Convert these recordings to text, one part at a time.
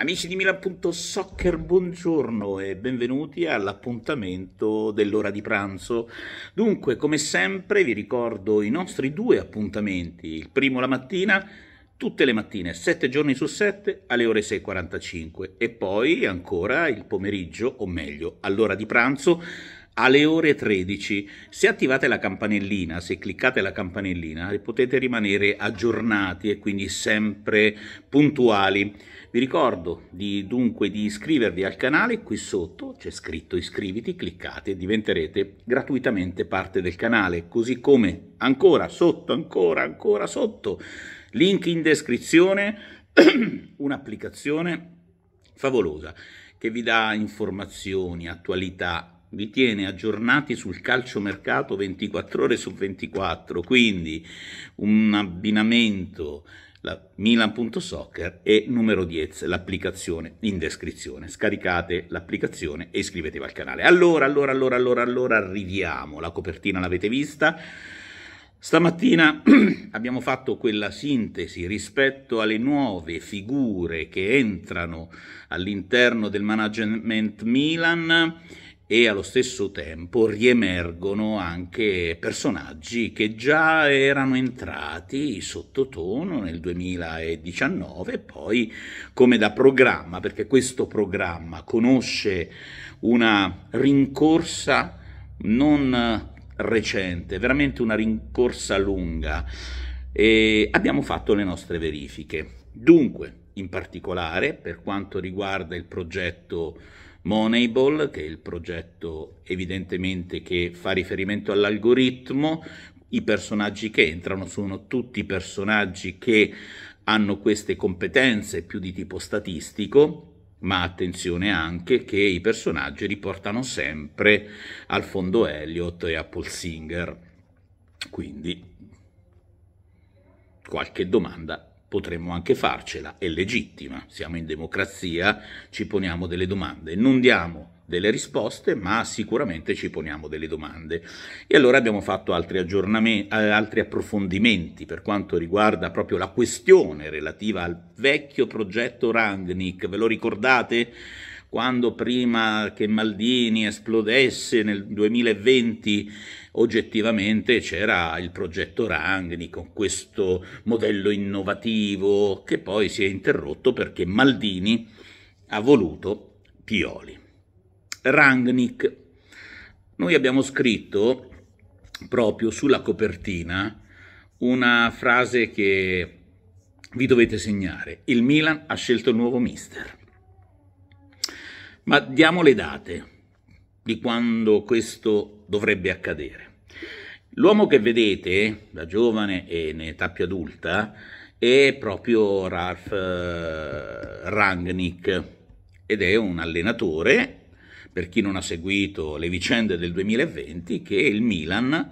Amici di Milan.soccer, buongiorno e benvenuti all'appuntamento dell'ora di pranzo. Dunque, come sempre, vi ricordo i nostri due appuntamenti. Il primo la mattina, tutte le mattine, 7 giorni su 7, alle ore 6.45 e poi ancora il pomeriggio, o meglio, all'ora di pranzo, alle ore 13. Se attivate la campanellina, se cliccate la campanellina, potete rimanere aggiornati e quindi sempre puntuali. Vi ricordo di, dunque di iscrivervi al canale, qui sotto c'è scritto iscriviti, cliccate e diventerete gratuitamente parte del canale, così come ancora sotto, ancora, ancora sotto, link in descrizione, un'applicazione favolosa che vi dà informazioni, attualità, vi tiene aggiornati sul calciomercato 24 ore su 24, quindi un abbinamento la milan.soccer e numero 10, l'applicazione in descrizione. Scaricate l'applicazione e iscrivetevi al canale. Allora, allora, allora, allora, allora arriviamo. La copertina l'avete vista. Stamattina abbiamo fatto quella sintesi rispetto alle nuove figure che entrano all'interno del management Milan e allo stesso tempo riemergono anche personaggi che già erano entrati sottotono nel 2019 poi come da programma, perché questo programma conosce una rincorsa non recente, veramente una rincorsa lunga e abbiamo fatto le nostre verifiche. Dunque, in particolare, per quanto riguarda il progetto Moneyball, che è il progetto evidentemente che fa riferimento all'algoritmo, i personaggi che entrano sono tutti personaggi che hanno queste competenze più di tipo statistico, ma attenzione anche che i personaggi riportano sempre al fondo Elliot e a Paul Singer. Quindi qualche domanda potremmo anche farcela, è legittima, siamo in democrazia, ci poniamo delle domande, non diamo delle risposte, ma sicuramente ci poniamo delle domande. E allora abbiamo fatto altri, aggiornamenti, eh, altri approfondimenti per quanto riguarda proprio la questione relativa al vecchio progetto Rangnick, ve lo ricordate? quando prima che Maldini esplodesse nel 2020 oggettivamente c'era il progetto Rangni con questo modello innovativo che poi si è interrotto perché Maldini ha voluto Pioli. Rangnick. Noi abbiamo scritto proprio sulla copertina una frase che vi dovete segnare. Il Milan ha scelto il nuovo mister ma diamo le date di quando questo dovrebbe accadere. L'uomo che vedete, da giovane e in età più adulta, è proprio Ralph eh, Rangnick ed è un allenatore, per chi non ha seguito le vicende del 2020, che il Milan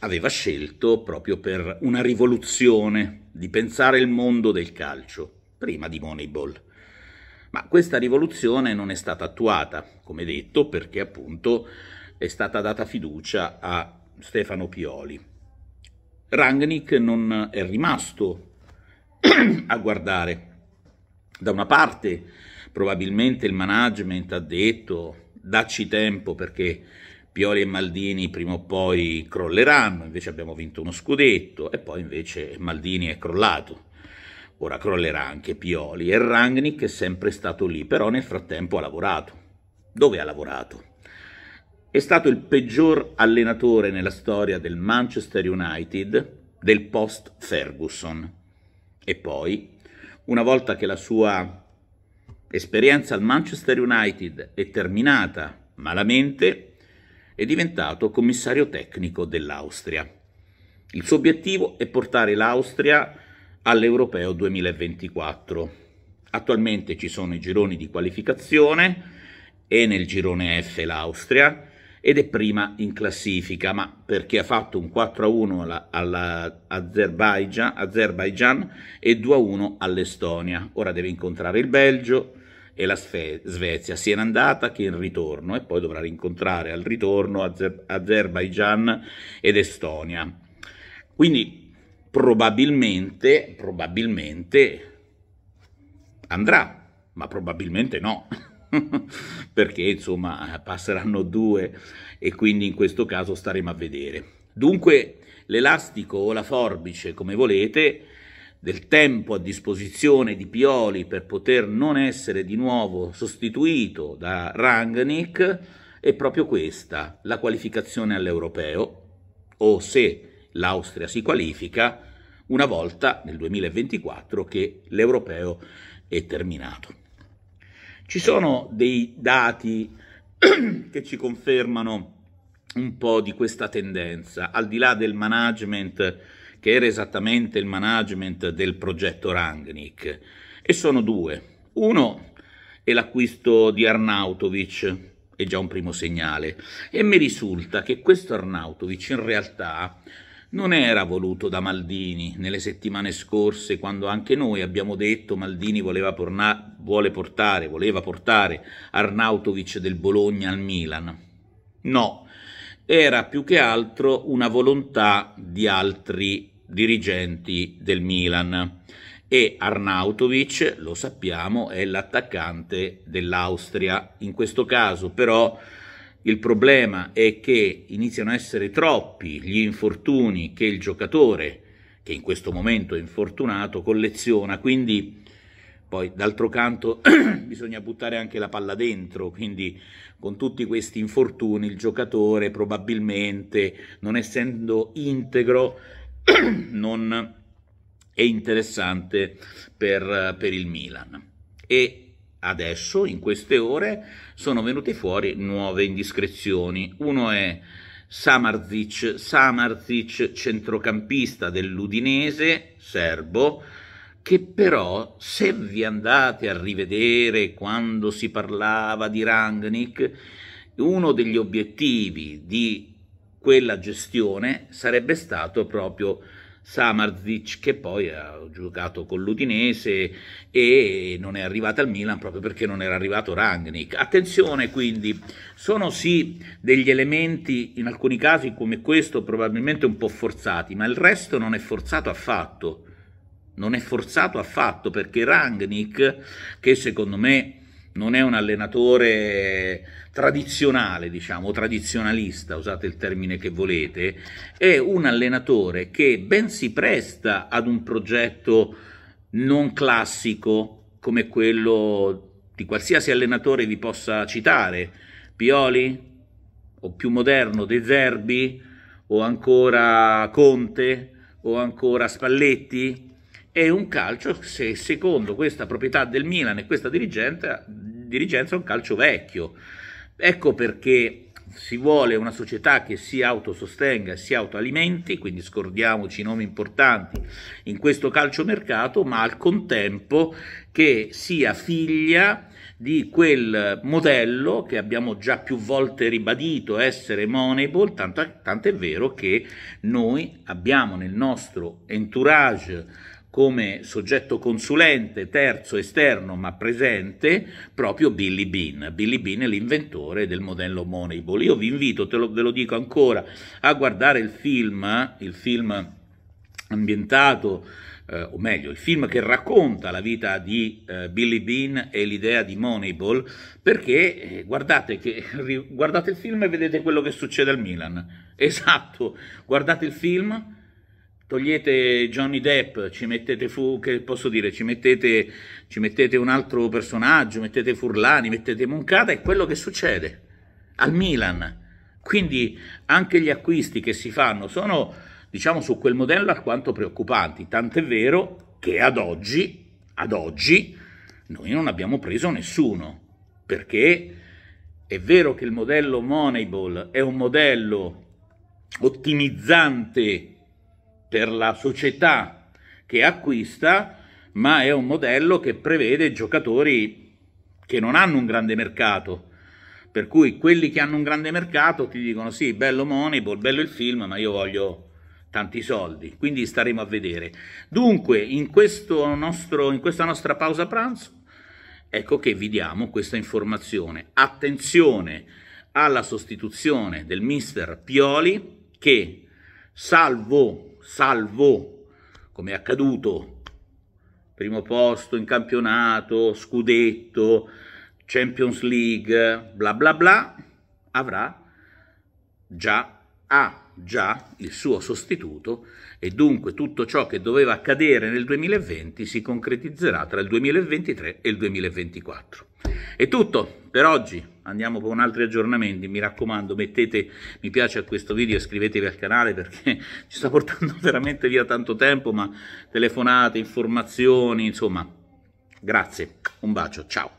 aveva scelto proprio per una rivoluzione di pensare il mondo del calcio, prima di Moneyball. Ma questa rivoluzione non è stata attuata, come detto, perché appunto è stata data fiducia a Stefano Pioli. Rangnick non è rimasto a guardare. Da una parte probabilmente il management ha detto dacci tempo perché Pioli e Maldini prima o poi crolleranno, invece abbiamo vinto uno scudetto e poi invece Maldini è crollato. Ora crollerà anche Pioli e Rangnick è sempre stato lì, però nel frattempo ha lavorato. Dove ha lavorato? È stato il peggior allenatore nella storia del Manchester United del post Ferguson. E poi, una volta che la sua esperienza al Manchester United è terminata malamente, è diventato commissario tecnico dell'Austria. Il suo obiettivo è portare l'Austria a all'Europeo 2024. Attualmente ci sono i gironi di qualificazione e nel girone F l'Austria ed è prima in classifica, ma perché ha fatto un 4-1 all'Azerbaijan e 2-1 all'Estonia. Ora deve incontrare il Belgio e la Svezia, sia in andata che in ritorno, e poi dovrà rincontrare al ritorno Azer- Azerbaijan ed Estonia. Quindi probabilmente, probabilmente andrà, ma probabilmente no. perché insomma passeranno due e quindi in questo caso staremo a vedere. Dunque l'elastico o la forbice, come volete, del tempo a disposizione di Pioli per poter non essere di nuovo sostituito da Rangnick è proprio questa, la qualificazione all'europeo, o se l'Austria si qualifica una volta nel 2024 che l'europeo è terminato. Ci sono dei dati che ci confermano un po' di questa tendenza, al di là del management che era esattamente il management del progetto Rangnick, e sono due. Uno è l'acquisto di Arnautovic, è già un primo segnale, e mi risulta che questo Arnautovic in realtà non era voluto da Maldini nelle settimane scorse, quando anche noi abbiamo detto Maldini voleva, porna- portare, voleva portare Arnautovic del Bologna al Milan. No, era più che altro una volontà di altri dirigenti del Milan. E Arnautovic, lo sappiamo, è l'attaccante dell'Austria. In questo caso però il problema è che iniziano a essere troppi gli infortuni che il giocatore, che in questo momento è infortunato, colleziona, quindi poi d'altro canto bisogna buttare anche la palla dentro, quindi con tutti questi infortuni il giocatore probabilmente non essendo integro non è interessante per, per il Milan. E adesso, in queste ore, sono venute fuori nuove indiscrezioni. Uno è Samarzic, Samarzic centrocampista dell'Udinese, serbo, che però se vi andate a rivedere quando si parlava di Rangnick, uno degli obiettivi di quella gestione sarebbe stato proprio Samarzic che poi ha giocato con l'Udinese e non è arrivata al Milan proprio perché non era arrivato Rangnick. Attenzione quindi, sono sì degli elementi in alcuni casi come questo probabilmente un po' forzati, ma il resto non è forzato affatto, non è forzato affatto perché Rangnick che secondo me non è un allenatore tradizionale, diciamo, tradizionalista, usate il termine che volete, è un allenatore che ben si presta ad un progetto non classico come quello di qualsiasi allenatore vi possa citare, Pioli o più moderno De Zerbi o ancora Conte o ancora Spalletti, è un calcio se secondo questa proprietà del Milan e questa dirigenza, dirigenza un calcio vecchio. Ecco perché si vuole una società che si autosostenga, e si autoalimenti, quindi scordiamoci i nomi importanti in questo calciomercato, ma al contempo che sia figlia di quel modello che abbiamo già più volte ribadito essere Moneyball, tanto, tanto è vero che noi abbiamo nel nostro entourage come soggetto consulente terzo esterno ma presente proprio Billy Bean. Billy Bean è l'inventore del modello Moneyball. Io vi invito, lo, ve lo dico ancora, a guardare il film, il film ambientato, eh, o meglio, il film che racconta la vita di eh, Billy Bean e l'idea di Moneyball, perché eh, guardate, che, guardate il film e vedete quello che succede al Milan. Esatto, guardate il film togliete Johnny Depp, ci mettete, fu, che posso dire, ci mettete, ci mettete un altro personaggio, mettete Furlani, mettete Moncada, è quello che succede al Milan. Quindi anche gli acquisti che si fanno sono, diciamo, su quel modello alquanto preoccupanti, tant'è vero che ad oggi, ad oggi, noi non abbiamo preso nessuno, perché è vero che il modello Moneyball è un modello ottimizzante per la società che acquista, ma è un modello che prevede giocatori che non hanno un grande mercato. Per cui quelli che hanno un grande mercato ti dicono sì, bello Moneyball, bello il film, ma io voglio tanti soldi, quindi staremo a vedere. Dunque, in, nostro, in questa nostra pausa pranzo, ecco che vi diamo questa informazione. Attenzione alla sostituzione del mister Pioli che, salvo salvo, come è accaduto, primo posto in campionato, scudetto, Champions League, bla bla bla, avrà già, ha già il suo sostituto e dunque tutto ciò che doveva accadere nel 2020 si concretizzerà tra il 2023 e il 2024. È tutto per oggi andiamo con altri aggiornamenti, mi raccomando mettete mi piace a questo video e iscrivetevi al canale perché ci sta portando veramente via tanto tempo, ma telefonate, informazioni, insomma, grazie, un bacio, ciao!